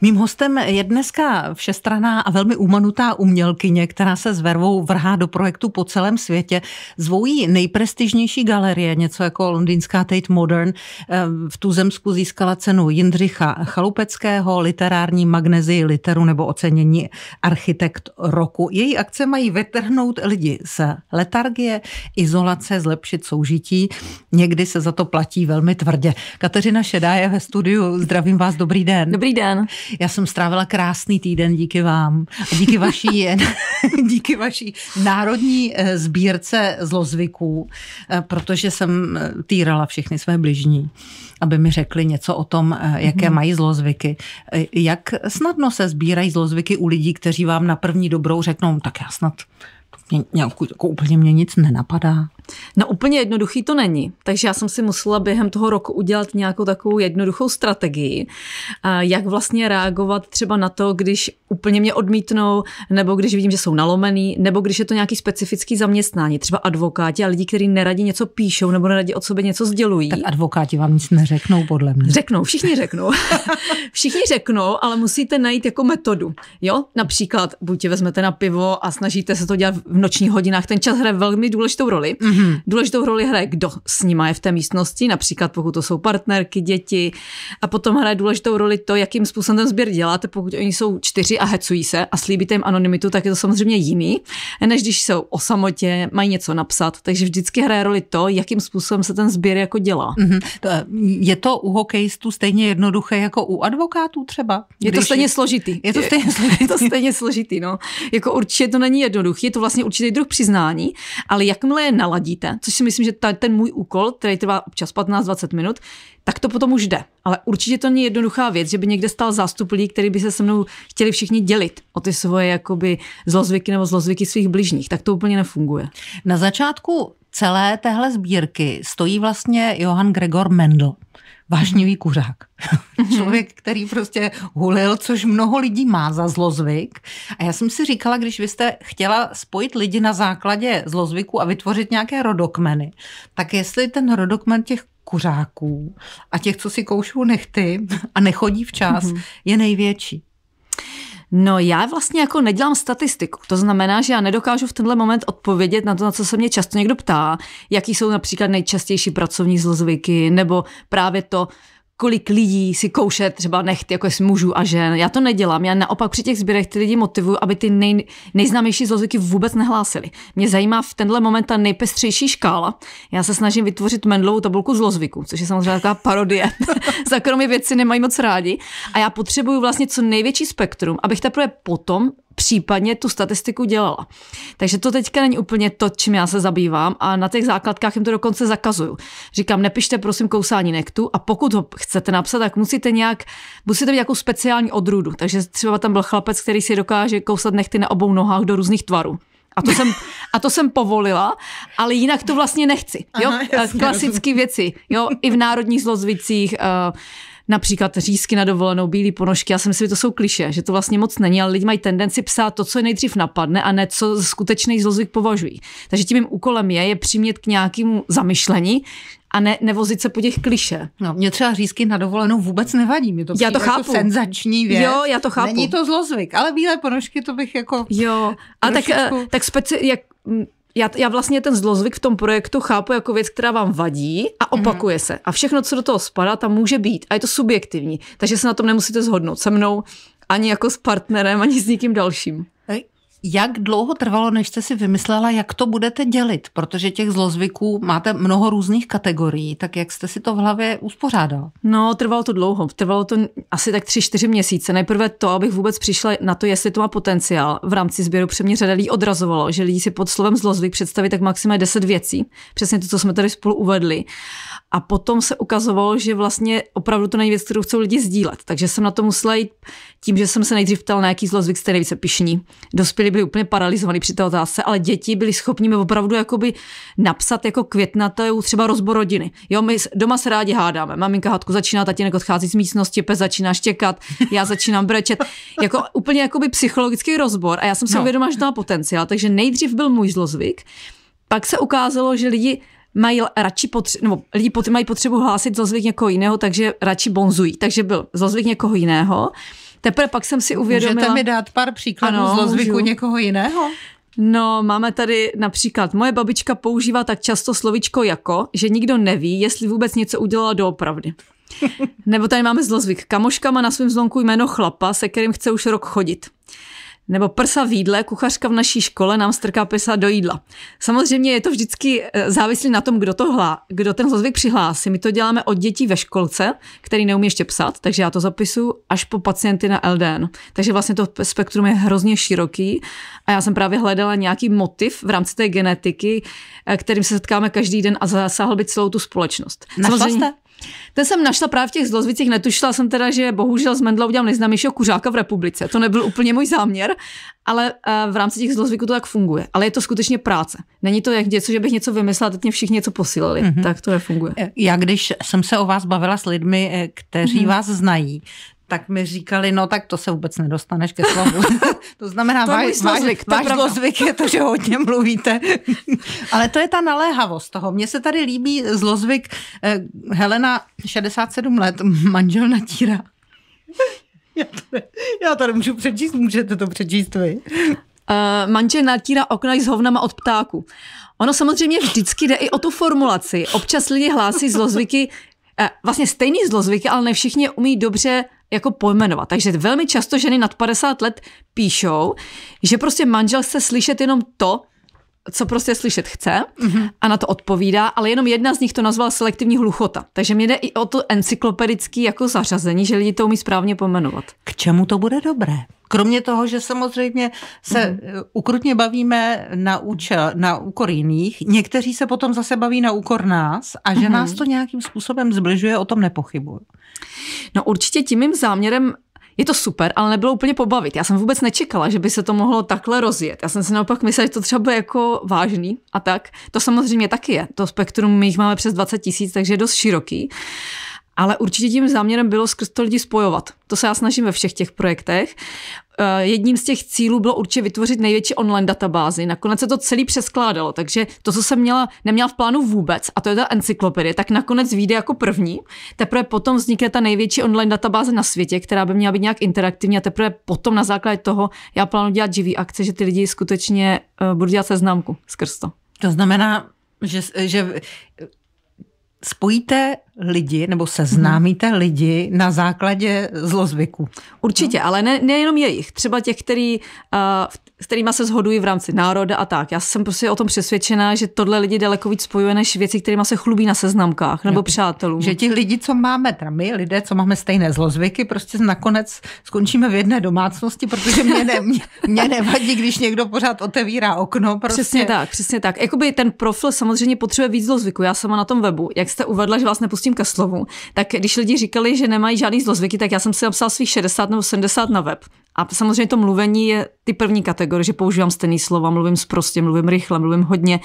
Mým hostem je dneska všestraná a velmi umanutá umělkyně, která se s vervou vrhá do projektu po celém světě. Zvou nejprestižnější galerie, něco jako londýnská Tate Modern. Eh, v Tuzemsku získala cenu Jindřicha Chalupeckého, literární magnezii literu nebo ocenění architekt roku. Její akce mají vytrhnout lidi z letargie, izolace, zlepšit soužití. Někdy se za to platí velmi tvrdě. Kateřina Šedá je ve studiu. Zdravím vás, dobrý den. Dobrý den. Já jsem strávila krásný týden díky vám a díky vaší, díky vaší národní eh, sbírce zlozvyků, eh, protože jsem eh, týrala všechny své bližní, aby mi řekli něco o tom, jaké mhm. mají zlozvyky. Jak snadno se sbírají zlozvyky u lidí, kteří vám na první dobrou řeknou, tak já snad mě, nějakou, jako úplně mě nic nenapadá. No úplně jednoduchý to není, takže já jsem si musela během toho roku udělat nějakou takovou jednoduchou strategii, jak vlastně reagovat třeba na to, když úplně mě odmítnou, nebo když vidím, že jsou nalomený, nebo když je to nějaký specifický zaměstnání, třeba advokáti a lidi, kteří neradi něco píšou nebo neradi od sebe něco sdělují. Tak advokáti vám nic neřeknou, podle mě. Řeknou, všichni řeknou. všichni řeknou, ale musíte najít jako metodu. Jo, například buď vezmete na pivo a snažíte se to dělat v nočních hodinách, ten čas hraje velmi důležitou roli. Mm Mm-hmm. Důležitou roli hraje, kdo s nima je v té místnosti, například pokud to jsou partnerky, děti. A potom hraje důležitou roli to, jakým způsobem ten sběr děláte. Pokud oni jsou čtyři a hecují se a slíbíte jim anonymitu, tak je to samozřejmě jiný, než když jsou o samotě, mají něco napsat. Takže vždycky hraje roli to, jakým způsobem se ten sběr jako dělá. Mm-hmm. Je to u hokejistů stejně jednoduché jako u advokátů třeba? Je to stejně je... složitý. Je to stejně složitý. je to stejně složitý, no. Jako určitě to není jednoduché, je to vlastně určitý druh přiznání, ale jakmile je naladí, naladíte, což si myslím, že ta, ten můj úkol, který trvá občas 15-20 minut, tak to potom už jde. Ale určitě to není jednoduchá věc, že by někde stál zástup lidí, který by se se mnou chtěli všichni dělit o ty svoje jakoby zlozvyky nebo zlozvyky svých bližních. Tak to úplně nefunguje. Na začátku celé téhle sbírky stojí vlastně Johann Gregor Mendel vášnivý mhm. kuřák. Mhm. Člověk, který prostě hulil, což mnoho lidí má za zlozvyk. A já jsem si říkala, když vy jste chtěla spojit lidi na základě zlozvyku a vytvořit nějaké rodokmeny, tak jestli ten rodokmen těch kuřáků a těch, co si koušou nechty a nechodí včas, mhm. je největší. No já vlastně jako nedělám statistiku. To znamená, že já nedokážu v tenhle moment odpovědět na to, na co se mě často někdo ptá, jaký jsou například nejčastější pracovní zlozvyky, nebo právě to, kolik lidí si kouše třeba necht, jako je mužů a žen. Já to nedělám, já naopak při těch sběrech ty lidi motivuju, aby ty nej, nejznámější zlozvyky vůbec nehlásili. Mě zajímá v tenhle moment ta nejpestřejší škála. Já se snažím vytvořit Mendlovou tabulku zlozvyků, což je samozřejmě taková parodie, za kromě věci nemají moc rádi. A já potřebuju vlastně co největší spektrum, abych teprve potom případně tu statistiku dělala. Takže to teďka není úplně to, čím já se zabývám a na těch základkách jim to dokonce zakazuju. Říkám, nepište prosím kousání nektu a pokud ho chcete napsat, tak musíte nějak, musíte mít nějakou speciální odrůdu. Takže třeba tam byl chlapec, který si dokáže kousat nechty na obou nohách do různých tvarů. A to, jsem, a to jsem povolila, ale jinak to vlastně nechci. Jo? Aha, jasně, Klasické věci. Jo? I v Národních zlozvicích, uh, eh, například řízky na dovolenou, bílé ponožky. Já si myslím, že to jsou kliše, že to vlastně moc není, ale lidi mají tendenci psát to, co je nejdřív napadne a ne co skutečný zlozvyk považují. Takže tím úkolem je, je přimět k nějakému zamyšlení a ne, nevozit se po těch kliše. No, mě třeba řízky na dovolenou vůbec nevadí. Mě to já to jako chápu. Jako senzační věc. Jo, já to chápu. Není to zlozvyk, ale bílé ponožky to bych jako... Jo, a trošičku... Eh, tak, tak speci- jak, mm, já, já vlastně ten zlozvyk v tom projektu chápu jako věc, která vám vadí a mhm. opakuje mm-hmm. se. A všechno, co do toho spadá, tam může být. A je to subjektivní. Takže se na tom nemusíte zhodnout se mnou, ani jako s partnerem, ani s nikým dalším. Jak dlouho trvalo, než jste si vymyslela, jak to budete dělit? Protože těch zlozvyků máte mnoho různých kategorií, tak jak jste si to v hlavě uspořádal? No, trvalo to dlouho. Trvalo to asi tak tři čtyři měsíce. Nejprve to, abych vůbec přišla na to, jestli to má potenciál. V rámci sběru přemě řada lidí odrazovalo, že lidi si pod slovem zlozvyk představí tak maximálně 10 věcí. Přesně to, co jsme tady spolu uvedli. A potom se ukazovalo, že vlastně opravdu to není věc, kterou chcou lidi sdílet. Takže jsem na to musela jít tím, že jsem se nejdřív ptala, na jaký zlozvyk jste nejvíce pišní. Dospělí byli úplně paralizovaní při té otázce, ale děti byli schopni mi opravdu jakoby napsat jako květnatou třeba rozbor rodiny. Jo, my doma se rádi hádáme. Maminka hádku začíná, tatínek odchází z místnosti, pes začíná štěkat, já začínám brečet. Jako úplně jakoby psychologický rozbor. A já jsem si no. uvědomila, že to má potenciál. Takže nejdřív byl můj zlozvyk, pak se ukázalo, že lidi mají radši potře- nebo lidi pot- mají potřebu hlásit zlozvyk někoho jiného, takže radši bonzují. Takže byl zlozvyk někoho jiného. Teprve pak jsem si uvědomila... Můžete mi dát pár příkladů ano, zlozvyku někoho jiného? No, máme tady například, moje babička používá tak často slovičko jako, že nikdo neví, jestli vůbec něco udělala doopravdy. Nebo tady máme zlozvyk. Kamoška má na svém zlomku jméno chlapa, se kterým chce už rok chodit nebo prsa v jídle, kuchařka v naší škole nám strká pesa do jídla. Samozřejmě je to vždycky eh, závislé na tom, kdo, to hlá, kdo ten zlozvyk přihlásí. My to děláme od dětí ve školce, který neumí ještě psat, takže já to zapisu až po pacienty na LDN. Takže vlastně to spektrum je hrozně široký a já jsem právě hledala nějaký motiv v rámci té genetiky, eh, kterým se setkáme každý den a zasáhl by celou tu společnost. Našla Samozřejmě, jste? Ten jsem našla právě v těch zlozvicích, netušila jsem teda, že bohužel z Mendla udělám nejznámějšího kuřáka v republice. To nebyl úplně můj záměr, ale eh, v rámci těch zlozvyků to tak funguje. Ale je to skutečně práce. Není to jak něco, že bych něco vymyslela, teď mě všichni něco posílali. Mm-hmm. Tak to nefunguje. Já když jsem se o vás bavila s lidmi, eh, kteří mm-hmm. vás znají, tak mi říkali, no tak to se vůbec nedostaneš ke slovu. to znamená, to váš, váš, zvyk, váš zlozvyk je to, že hodně mluvíte. Ale to je ta naléhavost toho. Mně se tady líbí zlozvyk eh, Helena, 67 let, manžel natíra. já, tady, já tady můžu přečíst, můžete to přečíst vy. Uh, manžel natírá okna s hovnama od ptáku. Ono samozřejmě vždycky jde i o tu formulaci. Občas lidi hlásí zlozvyky, Eh, vlastně stejný zlozvyky, ale ne všichni umí dobře jako pojmenovat. Takže velmi často ženy nad 50 let píšou, že prostě manžel se slyšet jenom to, co prostě slyšet chce mm-hmm. a na to odpovídá, ale jenom jedna z nich to nazvala selektivní hluchota. Takže mě jde i o to encyklopedické jako zařazení, že lidi to umí správně pomenovat. K čemu to bude dobré? Kromě toho, že samozřejmě se mm ukrutně bavíme na, účel, na úkor jiných, někteří se potom zase baví na úkor nás a že mm nás to nějakým způsobem zbližuje, o tom nepochybuju. No určitě tím mým záměrem je to super, ale nebylo úplně pobavit. Já jsem vůbec nečekala, že by se to mohlo takhle rozjet. Já jsem si naopak myslela, že to třeba bude jako vážný a tak. To samozřejmě taky je. To spektrum my jich máme přes 20 tisíc, takže je dost široký. Uh, ale určitě tím záměrem bylo skrz to lidi spojovat. To se já snažím ve všech těch projektech. Eh, jedním z těch cílů bylo určitě vytvořit největší online databázi. Nakonec se to celý přeskládalo, takže to, co jsem měla, neměla v plánu vůbec, a to je ta encyklopedie, tak nakonec vyjde jako první. Teprve potom vznikne ta největší online databáze na světě, která by měla být nějak interaktivní a teprve potom na základě toho já plánuji dělat živý akce, že ty lidi skutečně uh, dělat seznámku skrz to. To znamená, že, že spojíte lidi nebo seznámíte známíte hmm lidi na základě zlozvyků. Určitě, no? ale ne, nejenom jejich. Třeba těch, který, uh, s kterými se shodují v rámci národa a tak. Já jsem prostě o tom přesvědčená, že tohle lidi daleko víc spojuje než věci, kterými se chlubí na seznamkách nebo no, přátelům. Že ti lidi, co máme, teda my lidé, co máme stejné zlozvyky, prostě nakonec skončíme v jedné domácnosti, protože mě, ne, mě, mě nevadí, když někdo pořád otevírá okno. Prostě. Přesně tak, přesně tak. Jakoby ten profil samozřejmě potřebuje víc zlozvyku. Já sama na tom webu, jak jste uvedla, že vás nepustím ke slovu, tak když lidi říkali, že nemají žádný zlozvyky, tak já jsem si napsal svých 60 nebo 70 na web. A samozřejmě to mluvení je ty první kategorie, že používám stejný slova, mluvím prostě, mluvím rychle, mluvím hodně.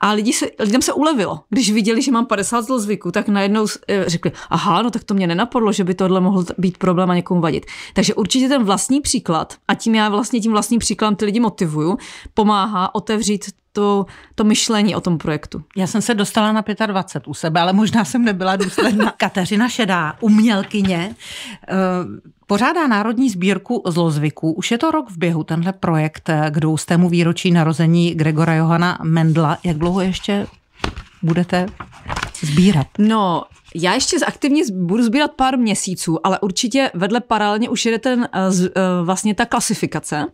A lidi se, lidem se ulevilo. Když viděli, že mám 50 zlozvyků, tak najednou eh, řekli, aha, no tak to mě nenapadlo, že by tohle mohlo být problém a někomu vadit. Takže určitě ten vlastní příklad, a tím já vlastně tím vlastním příkladem ty lidi motivuju, pomáhá otevřít to, to myšlení o tom projektu. Já jsem se dostala na 25 u sebe, ale možná jsem nebyla důsledná. Kateřina Šedá, umělkyně, eh, pořádá národní sbírku zlozvyků. Už je to rok v běhu, tenhle projekt eh, k 200. výročí narození Gregora Johana Mendla. Jak dlouho ještě budete sbírat? No, já ještě aktivně budu sbírat pár měsíců, ale určitě vedle paralelně už jede ten, eh, eh, vlastně ta klasifikace.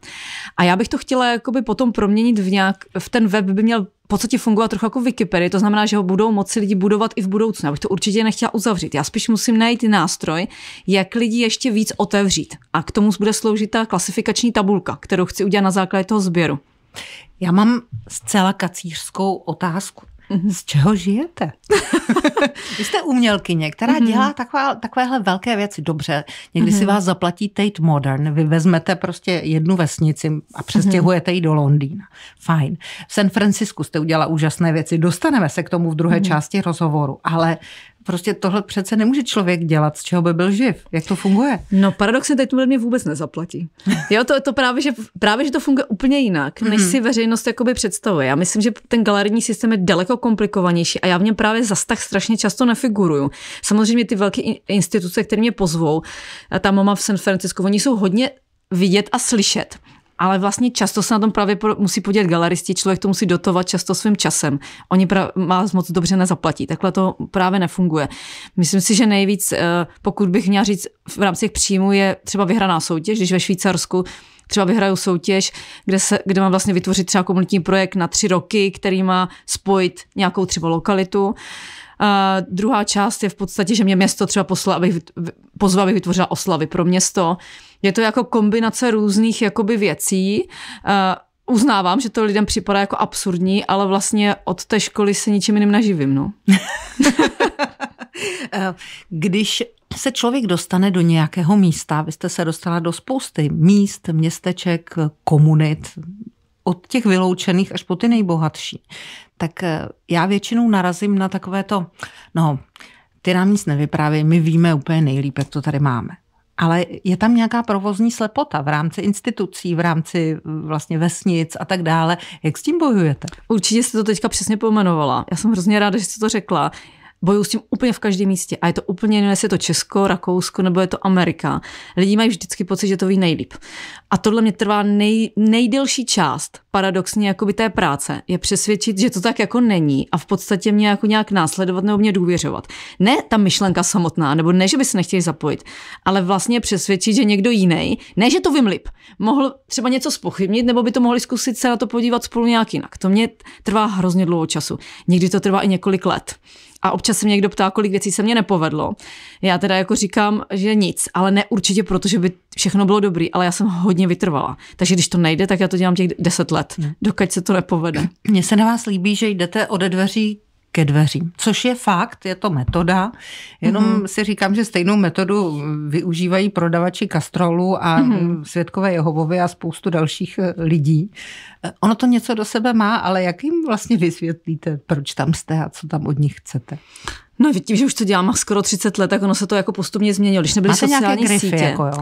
A já bych to chtěla jakoby potom proměnit v nějak, v ten web by měl podstatě fungovat trochu jako Wikipedia, to znamená, že ho budou moci lidi budovat i v budoucnu. Já bych to určitě nechtěla uzavřít. Já spíš musím najít nástroj, jak lidi ještě víc otevřít. A k tomu bude sloužit ta klasifikační tabulka, kterou chci udělat na základě toho sběru. Já mám zcela kacířskou otázku. Z čeho žijete? Vy jste umělkyně, která mhm. dělá taková, takovéhle velké věci. Dobře, někdy si mhm. vás zaplatí Tate Modern, vy vezmete prostě jednu vesnici a mhm. přestěhujete ji do Londýna. Fajn. V San Francisku jste udělala úžasné věci, dostaneme se k tomu v druhé části rozhovoru, ale Prostě tohle přece nemůže člověk dělat, z čeho by byl živ. Jak to funguje? No paradoxně teď to mě vůbec nezaplatí. Jo, to, to právě, že, právě, že to funguje úplně jinak, než mhm. si veřejnost jakoby představuje. Já myslím, že ten galerijní systém je daleko komplikovanější a já v něm právě zas tak strašně často nefiguruju. Samozřejmě ty velké instituce, které mě pozvou, ta mama v San Francisco, oni jsou hodně vidět a slyšet ale vlastně často se na tom právě musí podělat galeristi, člověk to musí dotovat často svým časem. Oni pra- vás moc dobře nezaplatí, takhle to právě nefunguje. Myslím si, že nejvíc, eh, pokud bych měla říct v rámci příjmů, je třeba vyhraná soutěž, když ve Švýcarsku třeba vyhraju soutěž, kde, se, kde mám vlastně vytvořit třeba komunitní projekt na tři roky, který má spojit nějakou třeba lokalitu. A eh, druhá část je v podstatě, že mě město třeba posla, abych, pozval, abych vytvořila oslavy pro město. Je to jako kombinace různých jakoby věcí. Eh, uznávám, že to lidem připadá jako absurdní, ale vlastně od té školy se ničím jiným naživím, no. Eh, když se člověk dostane do nějakého místa, vy jste se dostala do spousty míst, městeček, komunit, od těch vyloučených až po ty nejbohatší, tak eh, já většinou narazím na takové to, no, ty nám nic nevyprávějí, my víme úplně nejlíp, jak to tady máme ale je tam nějaká provozní slepota v rámci institucí, v rámci mm, vlastně vesnic a tak dále. Jak s tím bojujete? Určitě jste to teďka přesně pojmenovala. Já jsem hrozně ráda, že jste to řekla. Bojuju s tím úplně v každém místě. A je to úplně jedno, jestli je to Česko, Rakousko nebo je to Amerika. Lidi mají vždycky pocit, že to ví nejlíp. A tohle mě trvá nej, nejdelší část paradoxně jakoby té práce, je přesvědčit, že to tak jako není a v podstatě mě jako nějak následovat nebo mě důvěřovat. Ne ta myšlenka samotná, nebo ne, že by se nechtěli zapojit, ale vlastně přesvědčit, že někdo jiný, ne, že to vymlip, mohl třeba něco spochybnit, nebo by to mohli zkusit se na to podívat spolu nějak jinak. To mě trvá hrozně dlouho času. Někdy to trvá i několik let. A občas se mě někdo ptá, kolik věcí se mě nepovedlo. Já teda jako říkám, že nic, ale ne určitě proto, že by všechno bylo dobrý, ale já jsem hodně hodně vytrvala. Takže když to nejde, tak já to dělám těch deset let, hmm. dokud se to nepovede. Mně se na vás líbí, že jdete ode dveří ke dveřím, což je fakt, je to metoda, jenom mm-hmm. si říkám, že stejnou metodu využívají prodavači kastrolu a mm-hmm. světkové Jehovovy a spoustu dalších eh, lidí. Eh, ono to něco do sebe má, ale jak jim vlastně vysvětlíte, proč tam jste a co tam od nich chcete? No vidím, že už to dělám skoro 30 let, tak ono se to jako postupně změnilo. Když nebyly Máte sociální grify, sítě, jako jo.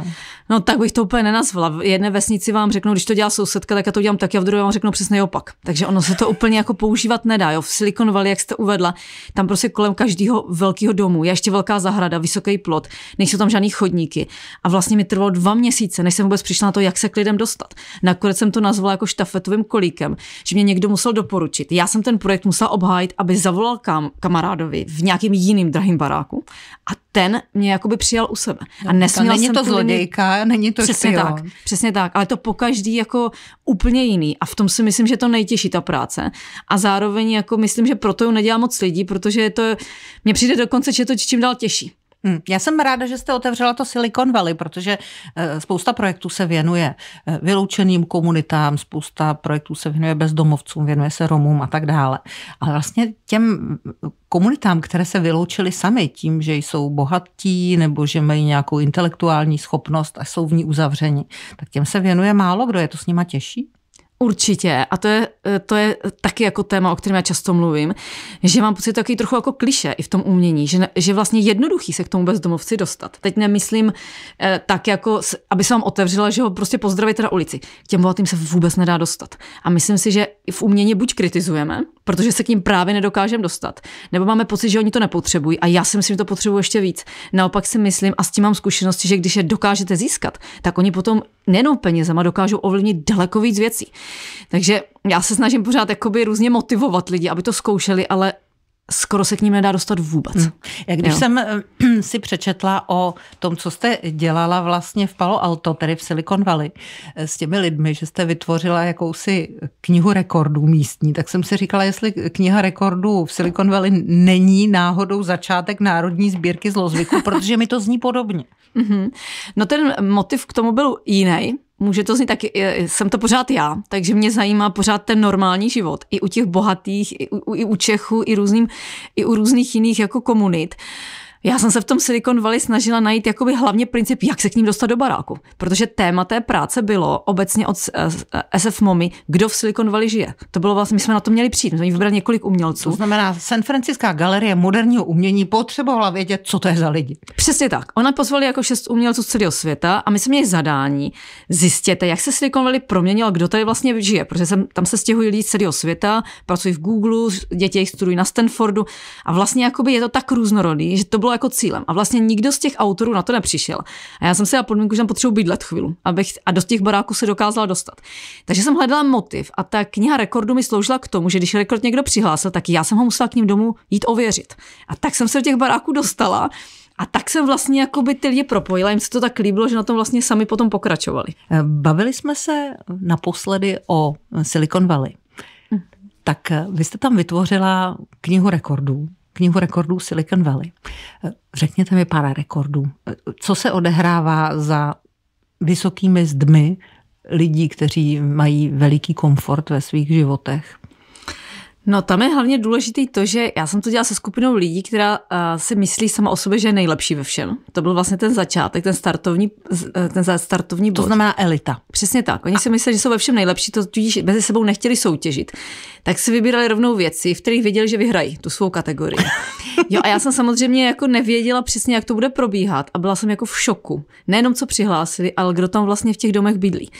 no tak bych to úplně nenazvala. V jedné vesnici vám řeknou, když to dělá sousedka, tak já to dělám tak, a v druhé vám řeknou přesně opak. Takže ono se to úplně jako používat nedá. Jo. V Silicon Valley, jak jste uvedla, tam prostě kolem každého velkého domu je ještě velká zahrada, vysoký plot, nejsou tam žádný chodníky. A vlastně mi trvalo dva měsíce, než jsem vůbec přišla na to, jak se k lidem dostat. Nakonec jsem to nazvala jako štafetovým kolíkem, že mě někdo musel doporučit. Já jsem ten projekt musela obhájit, aby zavolal kam, kamarádovi v nějaký nějakým jiným drahým baráku a ten mě jakoby přijal u sebe. A no, nesměla to není jsem to zlodějka, mě... není to Přesně špion. tak, přesně tak, ale to po každý jako úplně jiný a v tom si myslím, že to nejtěžší ta práce a zároveň jako myslím, že proto ju nedělá moc lidí, protože to mě přijde dokonce, že je to čím dál těžší. Hmm. Já jsem ráda, že jste otevřela to Silicon Valley, protože eh, spousta projektů se věnuje eh, vyloučeným komunitám, spousta projektů se věnuje bezdomovcům, věnuje se Romům a tak dále. Ale vlastně těm eh, komunitám, které se vyloučily sami tím, že jsou bohatí nebo že mají nějakou intelektuální schopnost a jsou v ní uzavřeni, tak těm se věnuje málo kdo, je to s nima těžší? Určitě, a to je, eh, to je taky jako téma, o kterém já často mluvím, že mám pocit takový trochu jako kliše i v tom umění, že, že vlastně jednoduchý se k tomu bezdomovci dostat. Teď nemyslím eh, tak jako, aby se vám otevřela, že ho prostě pozdravíte na ulici. K těm bohatým se vůbec nedá dostat. A myslím si, že v umění buď kritizujeme, protože se k ním právě nedokážeme dostat. Nebo máme pocit, že oni to nepotřebují a já si myslím, že to potřebuji ještě víc. Naopak si myslím a s tím mám zkušenosti, že když je dokážete získat, tak oni potom nejenom penězama dokážou ovlivnit daleko víc věcí. Takže já se snažím pořád jakoby různě motivovat lidi, aby to zkoušeli, ale skoro se k ním nedá dostat vůbec. Mm. Jak když jo. jsem eh, si přečetla o tom, co jste dělala vlastně v Palo Alto, tedy v Silicon Valley, eh, s těmi lidmi, že jste vytvořila jakousi knihu rekordů místní, tak jsem si říkala, jestli kniha rekordů v Silicon Valley není náhodou začátek Národní sbírky zlozvyku, protože mi to zní podobně. Mhm. No ten motiv k tomu byl jiný, může to znít taky, e, e, jsem to pořád já, takže mě zajímá pořád ten normální život. I u těch bohatých, i u, i u Čechů, i, různým, i u různých jiných jako komunit. Uh, já jsem se v tom Silicon Valley snažila najít jakoby hlavně princip, jak se k ním dostat do baráku. Protože téma té práce bylo obecně od eh, SF eh, Momy, kdo v Silicon Valley žije. To bylo vlastně, my jsme na to měli přijít, my jsme vybrali několik umělců. To znamená, San Franciská galerie moderního umění potřebovala vědět, co to je za lidi. Přesně tak. Ona pozvali jako šest umělců z celého světa a my jsme měli zadání. Zjistěte, jak se Silicon Valley proměnil, kdo tady vlastně žije, protože jsem, tam se stěhují lidi z celého světa, pracují v Google, děti jejich studují na Stanfordu a vlastně jakoby je to tak různorodý, že to bylo bylo jako cílem. A vlastně nikdo z těch autorů na to nepřišel. A já jsem si na podmínku, že tam potřebuji bydlet chvíli, abych a do těch baráků se dokázala dostat. Takže jsem hledala motiv a ta kniha rekordu mi sloužila k tomu, že když rekord někdo přihlásil, tak já jsem ho musela k ním domů jít ověřit. A tak jsem se do těch baráků dostala. A tak jsem vlastně jako by ty lidi propojila, jim se to tak líbilo, že na tom vlastně sami potom pokračovali. Eh, bavili jsme se naposledy o Silicon Valley. Hm. Tak eh, vy jste tam vytvořila knihu rekordů, knihu rekordů Silicon Valley. Řekněte mi pár rekordů. Co se odehrává za vysokými zdmi lidí, kteří mají veliký komfort ve svých životech? No tam je hlavně důležité to, že já jsem to dělala se skupinou lidí, která uh, si myslí sama o sobě, že je nejlepší ve všem. To byl vlastně ten začátek, ten startovní, eh, ten startovní bod. To znamená elita. Přesně tak. Oni A... si mysleli, že jsou ve všem nejlepší, to tudíž mezi sebou nechtěli soutěžit. Tak si vybírali rovnou věci, v kterých věděli, že vyhrají tu svou kategorii. Jo, a já jsem samozřejmě jako nevěděla přesně, jak to bude probíhat a byla jsem jako v šoku. Nejenom co přihlásili, ale kdo tam vlastně v těch domech bydlí.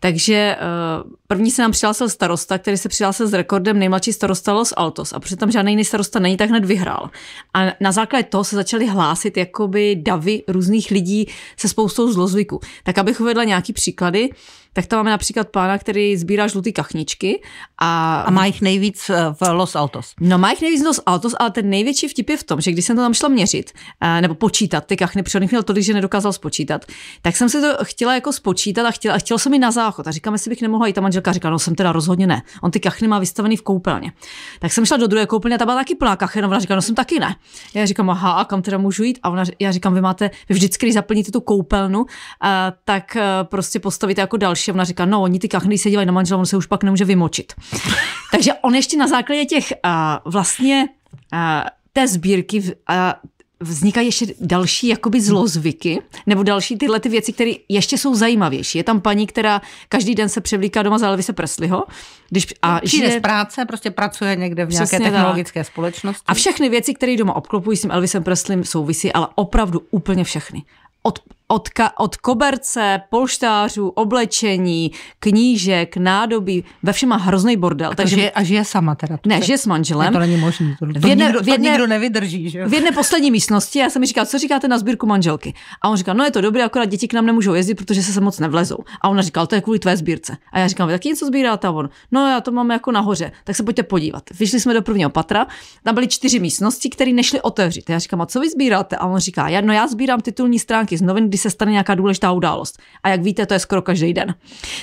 Takže uh, První se nám přihlásil starosta, který se přihlásil s rekordem nejmladší starosta Los Altos a přitom žádný jiný starosta není, tak hned vyhrál. A na základě toho se začaly hlásit jakoby davy různých lidí se spoustou zlozvyků. Tak abych uvedla nějaký příklady, tak tam máme například pána, který sbírá žlutý kachničky. A, a má jich nejvíc eh, v Los Altos. No má jich nejvíc v Los Altos, ale ten největší vtip je v tom, že když jsem to tam šla měřit, eh, nebo počítat ty kachny, protože měl tolik, že nedokázal spočítat, tak jsem si to chtěla jako spočítat a chtěla, a chtěla jsem mi na záchod a říkám, jestli bych nemohla jít tam manželka říká, no jsem teda rozhodně ne. On ty kachny má vystavený v koupelně. Tak jsem šla do druhé koupelny ta byla taky plná kachen. Ona říká, no jsem taky ne. Já říkám, aha, a kam teda můžu jít? A ona, já říkám, vy máte, vy vždycky, když zaplníte tu koupelnu, a, eh, tak a, eh, prostě postavíte jako další. ona říká, no, oni ty kachny se dívají na manžela, on se už pak nemůže vymočit. Takže on ještě na základě těch a, eh, vlastně a, té sbírky a vznikají ještě další jakoby zlozvyky, nebo další tyhle ty věci, které ještě jsou zajímavější. Je tam paní, která každý den se převlíká doma za Elvise Presleyho. Když, a Přijde žije, z práce, prostě pracuje někde v nějaké technologické tak. společnosti. A všechny věci, které doma obklopují s tím Elvisem Preslim, souvisí, ale opravdu úplně všechny. Od, od, ka- od koberce, polštářů, oblečení, knížek, nádobí, ve všem má hrozný bordel. A takže žije, a žije sama teda. Ne, žije s manželem. Ne, to není možné, to, to, v jedne, nikdo, v jedne, to nikdo nevydrží. Že? V jedné poslední místnosti, já jsem mi říkala, co říkáte na sbírku manželky? A on říkal, no je to dobré, akorát děti k nám nemůžou jezdit, protože se sem moc nevlezou. A ona říkala, to je kvůli tvé sbírce. A já říkám, taky něco sbíráte? A on, no já to mám jako nahoře, tak se pojďte podívat. Vyšli jsme do prvního patra, tam byly čtyři místnosti, které nešly otevřít. A já říkám, a co vy sbíráte? A on říká, já, no já sbírám titulní stránky z novin, kdy se stane nějaká důležitá událost. A jak víte, to je skoro každý den.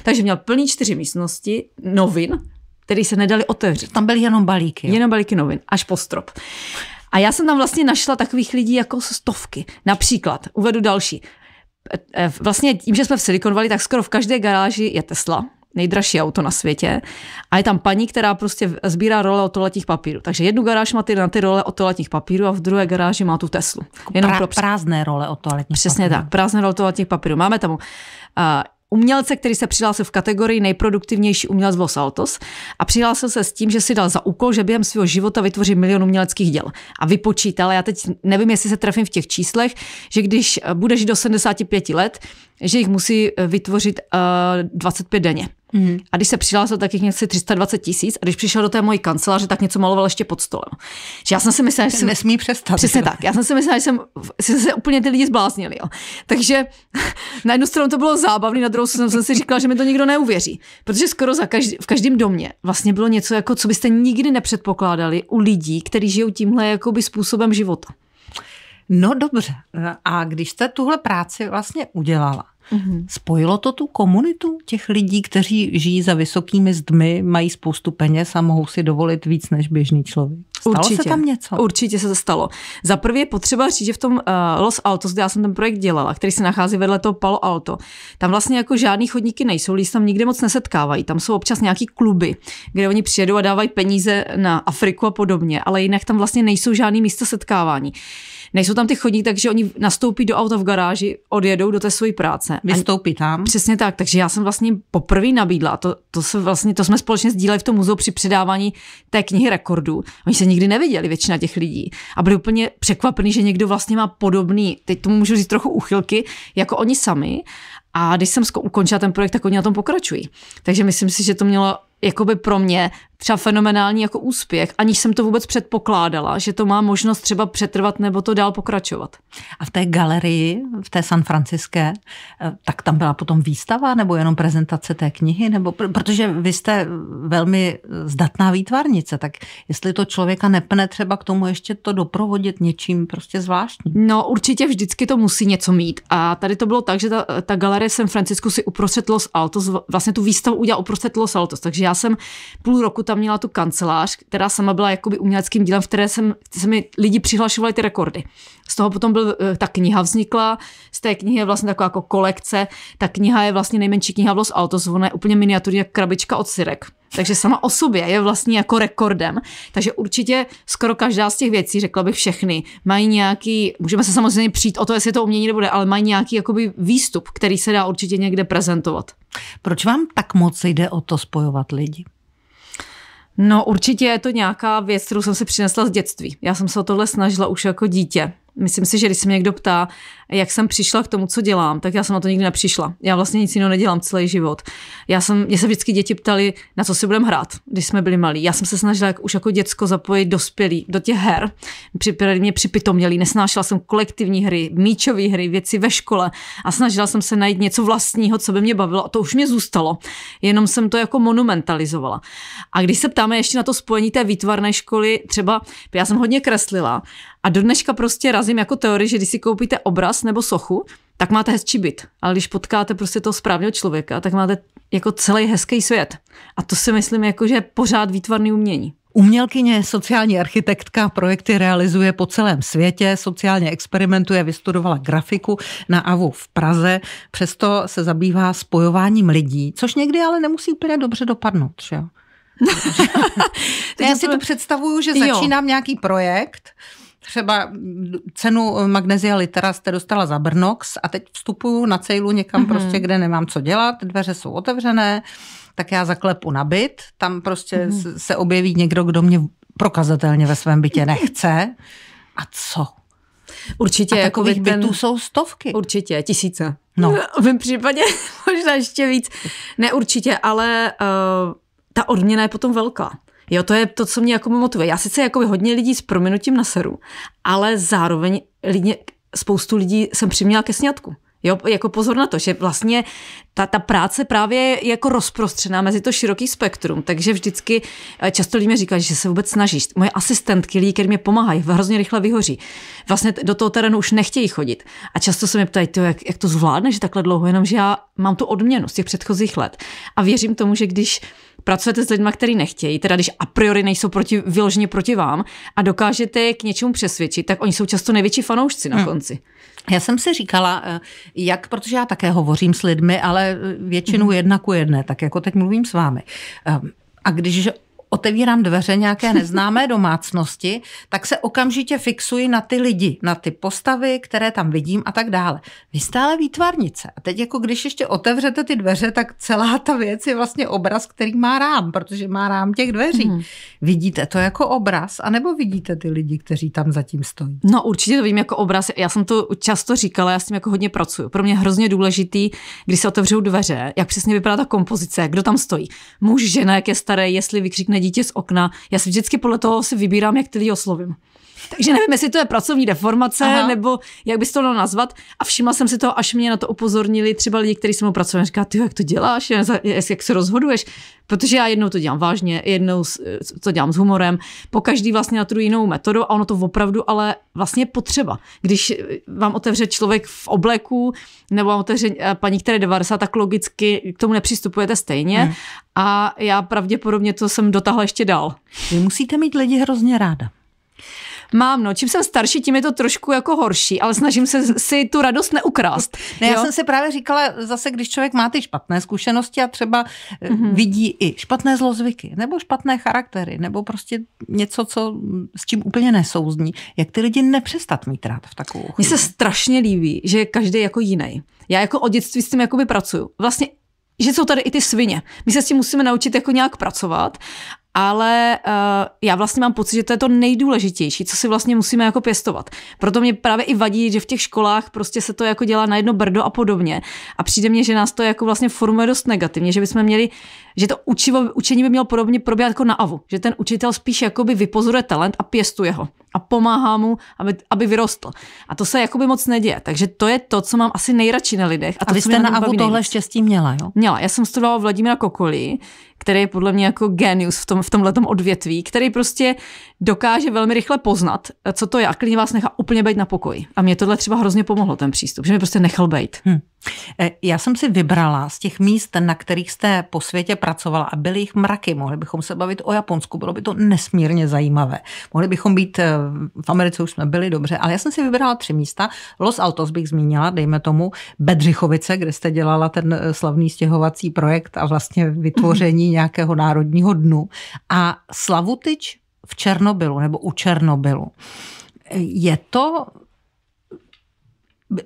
Takže měl plný čtyři místnosti novin, které se nedali otevřít. Tam byly jenom balíky. Jo? Jenom balíky novin, až po strop. A já jsem tam vlastně našla takových lidí jako stovky. Například, uvedu další. E, e, vlastně tím, že jsme v Silicon Valley, tak skoro v každé garáži je Tesla nejdražší auto na světě. A je tam paní, která prostě sbírá role od toaletních papírů. Takže jednu garáž má ty na ty role od toaletních papírů a v druhé garáži má tu Teslu. Jako Jenom pra, pro při... prázdné role od toaletních Přesně tak, prázdné role od toaletních papírů. Máme tam uh, umělce, který se přihlásil v kategorii nejproduktivnější umělec Los Altos a přihlásil se s tím, že si dal za úkol, že během svého života vytvoří milion uměleckých děl. A vypočítal, já teď nevím, jestli se trefím v těch číslech, že když budeš do 75 let, že jich musí vytvořit uh, 25 denně. Mm. A když se přihlásil, tak jich něco 320 tisíc. A když přišel do té mojí kanceláře, tak něco maloval ještě pod stolem. Že já jsem si myslela, že jsem... Nesmí přestat. Přesně tak. Já jsem si myslela, že jsem se úplně ty lidi zbláznili. Jo. Takže na jednu stranu to bylo zábavné, na druhou stranu jsem si říkala, že mi to nikdo neuvěří. Protože skoro za každý, v každém domě vlastně bylo něco, jako, co byste nikdy nepředpokládali u lidí, kteří žijou tímhle jakoby, způsobem života. No dobře. A když jste tuhle práci vlastně udělala, Mhm. Spojilo to tu komunitu těch lidí, kteří žijí za vysokými zdmi, mají spoustu peněz a mohou si dovolit víc než běžný člověk? Stalo určitě, se tam něco? Určitě se to stalo. Za prvé je potřeba říct, že v tom uh, Los Altos, kde já jsem ten projekt dělala, který se nachází vedle toho Palo Alto, tam vlastně jako žádný chodníky nejsou, lidi tam nikde moc nesetkávají. Tam jsou občas nějaký kluby, kde oni přijedou a dávají peníze na Afriku a podobně, ale jinak tam vlastně nejsou žádný místa setkávání nejsou tam ty chodníky, takže oni nastoupí do auta v garáži, odjedou do té své práce. Vystoupí tam. Přesně tak, takže já jsem vlastně poprvé nabídla, to, to, se vlastně, to jsme společně sdíleli v tom muzeu při předávání té knihy rekordů. Oni se nikdy neviděli, většina těch lidí. A byli úplně překvapený, že někdo vlastně má podobný, teď tomu můžu říct trochu uchylky, jako oni sami. A když jsem ukončila ten projekt, tak oni na tom pokračují. Takže myslím si, že to mělo jakoby pro mě třeba fenomenální jako úspěch, aniž jsem to vůbec předpokládala, že to má možnost třeba přetrvat nebo to dál pokračovat. A v té galerii, v té San Franciské, eh, tak tam byla potom výstava nebo jenom prezentace té knihy? Nebo, protože vy jste eh, velmi eh, zdatná výtvarnice, tak jestli to člověka nepne třeba k tomu ještě to doprovodit něčím prostě zvláštním. No určitě vždycky to musí něco mít. A tady to bylo tak, že ta, ta galerie San Francisco si uprostřed Los Altos, vlastně tu výstavu udělal uprostřed Los Altos, takže já jsem půl roku tam tam měla tu kancelář, která sama byla jakoby uměleckým dílem, v které jsem, se mi lidi přihlašovali ty rekordy. Z toho potom byl, eh, ta kniha vznikla, z té knihy je vlastně taková jako kolekce. Ta kniha je vlastně nejmenší kniha v Los Altos, ona je úplně miniaturní jak krabička od Sirek. Takže sama o sobě je vlastně jako rekordem. Takže určitě skoro každá z těch věcí, řekla bych všechny, mají nějaký, můžeme se samozřejmě přijít o to, jestli to umění nebude, ale mají nějaký jakoby výstup, který se dá určitě někde prezentovat. Proč vám tak moc jde o to spojovat lidi? No určitě je to nějaká věc, kterou jsem si přinesla z dětství. Já jsem se o tohle snažila už jako dítě. Myslím si, že když se mě někdo ptá, jak jsem přišla k tomu, co dělám, tak já jsem na to nikdy nepřišla. Já vlastně nic jiného nedělám celý život. Já jsem, mě se vždycky děti ptali, na co si budeme hrát, když jsme byli malí. Já jsem se snažila jak už jako děcko zapojit dospělí do těch her. Připravili mě připitomělí, nesnášela jsem kolektivní hry, míčové hry, věci ve škole a snažila jsem se najít něco vlastního, co by mě bavilo a to už mě zůstalo. Jenom jsem to jako monumentalizovala. A když se ptáme ještě na to spojení té výtvarné školy, třeba já jsem hodně kreslila a do dneška prostě razím jako teorii, že když si koupíte obraz, nebo sochu, tak máte hezčí byt. Ale když potkáte prostě toho správného člověka, tak máte jako celý hezký svět. A to si myslím, jako, že je pořád výtvarný umění. Umělkyně, sociální architektka, projekty realizuje po celém světě, sociálně experimentuje, vystudovala grafiku na AVU v Praze, přesto se zabývá spojováním lidí, což někdy ale nemusí úplně dobře dopadnout. Že? já si to představuju, že začínám jo. nějaký projekt třeba cenu eh, magnesia litera jste dostala za Brnox a teď vstupuju na cejlu někam mm-hmm. prostě, kde nemám co dělat, dveře jsou otevřené, tak já zaklepu na byt, tam prostě mm-hmm. se objeví někdo, kdo mě prokazatelně ve svém bytě nechce. A co? Určitě. A jako takových bytů ten, bytů jsou stovky. Určitě, tisíce. No. no v mém případě možná ještě víc. Ne určitě, ale uh, ta odměna je potom velká. Jo, to je to, co mě jako motivuje. Já sice jako hodně lidí s prominutím na seru, ale zároveň lidi, spoustu lidí jsem přiměla ke snědku. Jo, jako pozor na to, že vlastně ta, ta práce právě je jako rozprostřená mezi to široký spektrum, takže vždycky eh, často lidi mi říkají, že se vůbec snažíš. Moje asistentky, lidi, které mě pomáhají, hrozně rychle vyhoří. Vlastně do toho terénu už nechtějí chodit. A často se mi ptají, to, jak, jak to že takhle dlouho, jenomže já mám tu odměnu z těch předchozích let. A věřím tomu, že když pracujete s lidmi, kteří nechtějí, teda když a priori nejsou proti, vyloženě proti vám a dokážete je k něčemu přesvědčit, tak oni jsou často největší fanoušci na hmm. konci. Já jsem si říkala, eh, jak, protože já také hovořím s lidmi, ale eh, většinou mhm. jedna ku jedné, tak jako teď mluvím s vámi. Eh, a když otevírám dveře nějaké neznámé domácnosti, tak se okamžitě fixuji na ty lidi, na ty postavy, které tam vidím a tak dále. Vy jste ale výtvarnice. A teď jako když ještě otevřete ty dveře, tak celá ta věc je vlastně obraz, který má rám, protože má rám těch dveří. Hmm. Vidíte to jako obraz, anebo vidíte ty lidi, kteří tam zatím stojí? No určitě to vím jako obraz. Já jsem to často říkala, já s tím jako hodně pracuju. Pro mě je hrozně důležitý, když se otevřou dveře, jak přesně vypadá ta kompozice, kdo tam stojí. Muž, žena, jak je staré, jestli vykřikne dítě z okna. Já si vždycky podle toho si vybírám, jak ty lidi oslovím. Takže nevím, jestli to je pracovní deformace, Aha. nebo jak bys to dalo nazvat. A všimla jsem si to, až mě na to upozornili třeba lidi, kteří se mnou pracovali. Říká, ty jak to děláš, jak se rozhoduješ. Protože já jednou to dělám vážně, jednou to dělám s humorem, po každý vlastně na tu jinou metodu a ono to opravdu ale vlastně potřeba. Když eh, vám otevře člověk v obleku nebo vám otevře eh, paní, které 90, tak logicky k tomu nepřistupujete stejně. Hmm. A já pravděpodobně to jsem dotáhla ještě dál. Vy musíte mít lidi hrozně ráda. Mám, no. Čím jsem starší, tím je to trošku jako horší, ale snažím se si tu radost neukrást. Ne, já jsem si právě říkala, zase když člověk má ty špatné zkušenosti a třeba mm-hmm. vidí i špatné zlozvyky, nebo špatné charaktery, nebo prostě něco, co s čím úplně nesouzní, jak ty lidi nepřestat mít rád v takovou chvíli. Mně se strašně líbí, že každý jako jiný. Já jako od dětství s tím jakoby pracuju. Vlastně že jsou tady i ty svině. My se s tím musíme naučit jako nějak pracovat ale uh, já vlastně mám pocit, že to je to nejdůležitější, co si vlastně musíme jako pěstovat. Proto mě právě i vadí, že v těch školách prostě se to jako dělá na jedno brdo a podobně. A přijde mně, že nás to jako vlastně formuje dost negativně, že bychom měli že to učivo, učení by mělo podobně probíhat jako na AVu, že ten učitel spíš jakoby vypozoruje talent a pěstuje ho a pomáhá mu, aby, aby vyrostl. A to se jakoby moc neděje. Takže to je to, co mám asi nejradši na lidech. A, a to, vy jste na, AVu tohle nejvíc. štěstí měla, jo? Měla. Já jsem studovala Vladimíra Kokoli, který je podle mě jako genius v, tom, v tomhletom odvětví, který prostě dokáže velmi rychle poznat, co to je a klidně vás nechá úplně být na pokoji. A mě tohle třeba hrozně pomohlo, ten přístup, že mi prostě nechal být. Hm. E, já jsem si vybrala z těch míst, na kterých jste po světě pracovala a byly jich mraky. Mohli bychom se bavit o Japonsku, bylo by to nesmírně zajímavé. Mohli bychom být, eh, v Americe už jsme byli dobře, ale já jsem si vybrala tři místa. Los Altos bych zmínila, dejme tomu, Bedřichovice, kde jste dělala ten eh, slavný stěhovací projekt a vlastně vytvoření mhm. nějakého národního dnu. A Slavutyč v Černobylu nebo u Černobylu. Je to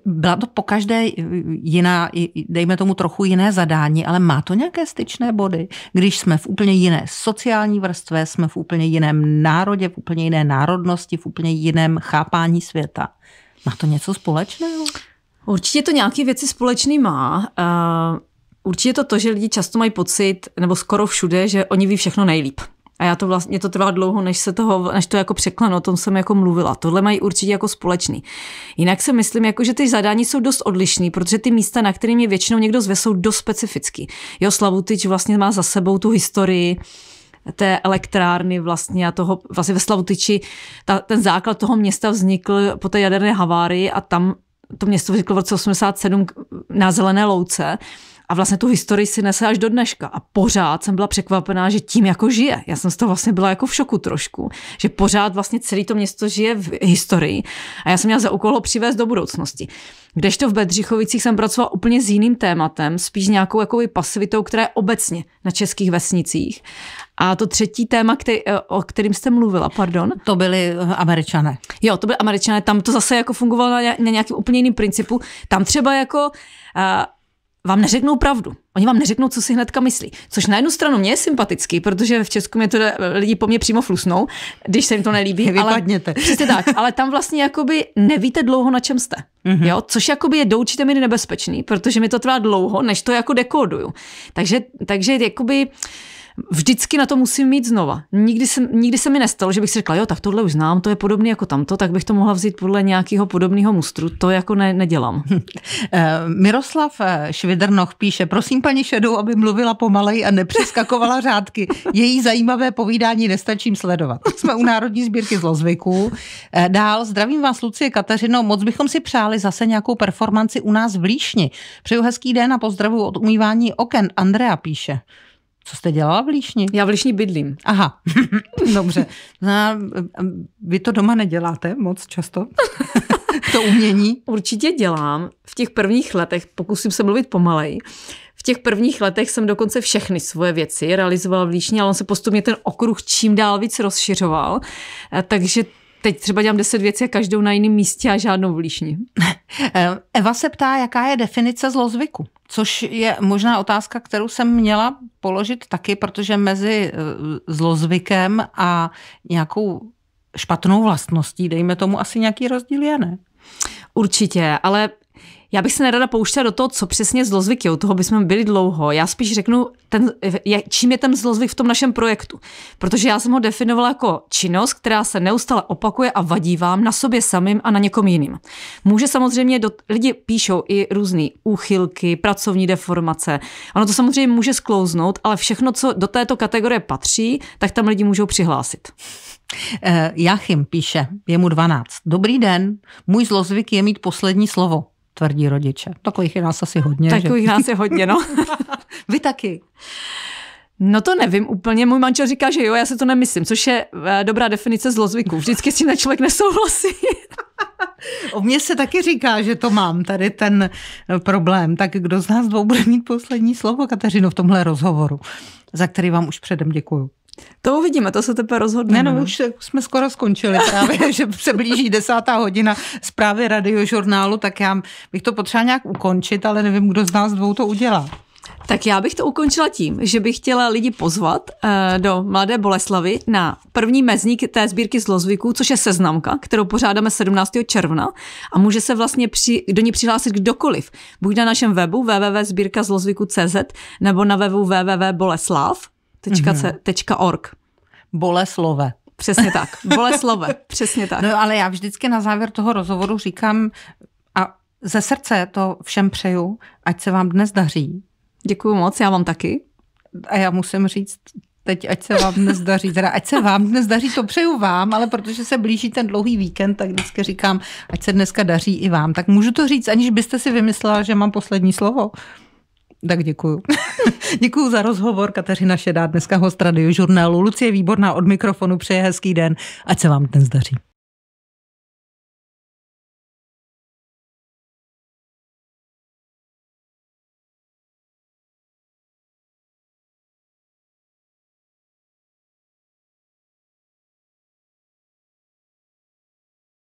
byla to po každé jiná, dejme tomu trochu jiné zadání, ale má to nějaké styčné body, když jsme v úplně jiné sociální vrstvě, jsme v úplně jiném národě, v úplně jiné národnosti, v úplně jiném chápání světa. Má to něco společného? Určitě to nějaké věci společný má. Eh, určitě to to, že lidi často mají pocit, nebo skoro všude, že oni ví všechno nejlíp. A já to vlastně, to trvalo dlouho, než se toho, než to jako překlano, o tom jsem jako mluvila. Tohle mají určitě jako společný. Jinak si myslím, jako, že ty zadání jsou dost odlišný, protože ty místa, na kterým je většinou někdo zve, jsou dost specifický. Jo, Slavutyč vlastně má za sebou tu historii, té elektrárny vlastně a toho, vlastně ve Slavutyči, ta, ten základ toho města vznikl po té jaderné havárii a tam to město vzniklo v roce 87 na zelené louce a vlastně tu historii si nese až do dneška. A pořád jsem byla překvapená, že tím jako žije. Já jsem z toho vlastně byla jako v šoku trošku, že pořád vlastně celé to město žije v historii. A já jsem měla za úkol ho přivést do budoucnosti. Kdežto v Bedřichovicích jsem pracovala úplně s jiným tématem, spíš nějakou jakoby pasivitou, která je obecně na českých vesnicích. A to třetí téma, který, eh, o kterým jste mluvila, pardon. To byly eh, američané. Jo, to byly američané, tam to zase jako fungovalo na, na nějakým úplně jiným principu. Tam třeba jako uh, vám neřeknou pravdu. Oni vám neřeknou, co si hnedka myslí. Což na jednu stranu mě je sympatický, protože v Česku mě to lidi po mně přímo flusnou, když se jim to nelíbí. Vypadněte. Ale, přesně tak, ale tam vlastně jakoby nevíte dlouho, na čem jste. Mm-hmm. Jo? Což jakoby je do určité míry nebezpečný, protože mi to trvá dlouho, než to jako dekoduju. Takže, takže jakoby vždycky na to musím mít znova. Nikdy se, nikdy se mi nestalo, že bych si řekla, jo, tak tohle už znám, to je podobné jako tamto, tak bych to mohla vzít podle nějakého podobného mustru. To jako ne, nedělám. Hm. Eh, Miroslav eh, Švidrnoch píše, prosím paní Šedou, aby mluvila pomalej a nepřeskakovala řádky. Její zajímavé povídání nestačím sledovat. Jsme u Národní sbírky zlozvyků. Eh, dál zdravím vás, Lucie Kateřino. Moc bychom si přáli zase nějakou performanci u nás v Líšni. Přeju hezký den a pozdravu od umývání oken. Andrea píše. Co jste dělala v Líšni? Já v Líšni bydlím. Aha, dobře. No, vy to doma neděláte moc často? to umění? Určitě dělám. V těch prvních letech, pokusím se mluvit pomalej, v těch prvních letech jsem dokonce všechny svoje věci realizovala v Líšni, ale on se postupně ten okruh čím dál víc rozšiřoval. Eh, takže teď třeba dělám deset věcí a každou na jiném místě a žádnou v líšni. Ehm, Eva se ptá, jaká je definice zlozvyku, což je možná otázka, kterou jsem měla položit taky, protože mezi eh, zlozvykem a nějakou špatnou vlastností, dejme tomu, asi nějaký rozdíl je, ne? Určitě, ale já bych se nerada pouštěla do toho, co přesně zlozvyk je, u toho bychom byli dlouho. Já spíš řeknu, ten, čím je ten zlozvyk v tom našem projektu. Protože já jsem ho definovala jako činnost, která se neustále opakuje a vadí vám na sobě samým a na někom jiným. Může samozřejmě, do, lidi píšou i různé úchylky, pracovní deformace. Ono to samozřejmě může sklouznout, ale všechno, co do této kategorie patří, tak tam lidi můžou přihlásit. Eh, Jachim píše, je mu 12. Dobrý den, můj zlozvyk je mít poslední slovo tvrdí rodiče. Takových je nás asi hodně. Takových že? nás je hodně, no. Vy taky. No to nevím úplně, můj manžel říká, že jo, já si to nemyslím, což je eh, dobrá definice zlozvyku. Vždycky si na člověk nesouhlasí. O mně se taky říká, že to mám, tady ten eh, problém. Tak kdo z nás dvou bude mít poslední slovo, Kateřino, v tomhle rozhovoru, za který vám už předem děkuju. To uvidíme, to se teprve rozhodne. Ne, no, no, už jsme skoro skončili právě, že se blíží desátá hodina zprávy radiožurnálu, tak já bych to potřeba nějak ukončit, ale nevím, kdo z nás dvou to udělá. Tak já bych to ukončila tím, že bych chtěla lidi pozvat eh, do Mladé Boleslavy na první mezník té sbírky zlozvyků, což je seznamka, kterou pořádáme 17. června a může se vlastně při, do ní přihlásit kdokoliv. Buď na našem webu www.sbírkazlozvyku.cz nebo na webu www.boleslav, www.boleslove.org. Mhm. Boleslove. Přesně tak. Boleslove. Přesně tak. No ale já vždycky na závěr toho rozhovoru říkám a ze srdce to všem přeju, ať se vám dnes daří. Děkuji moc, já vám taky. A já musím říct, teď, ať se vám dnes daří, teda ať se vám dnes daří, to přeju vám, ale protože se blíží ten dlouhý víkend, tak vždycky říkám, ať se dneska daří i vám. Tak můžu to říct, aniž byste si vymyslela, že mám poslední slovo. Tak děkuju. děkuju za rozhovor. Kateřina Šedá, dneska host radiožurnálu. Lucie Výborná od mikrofonu. Přeje hezký den. Ať se vám ten zdaří.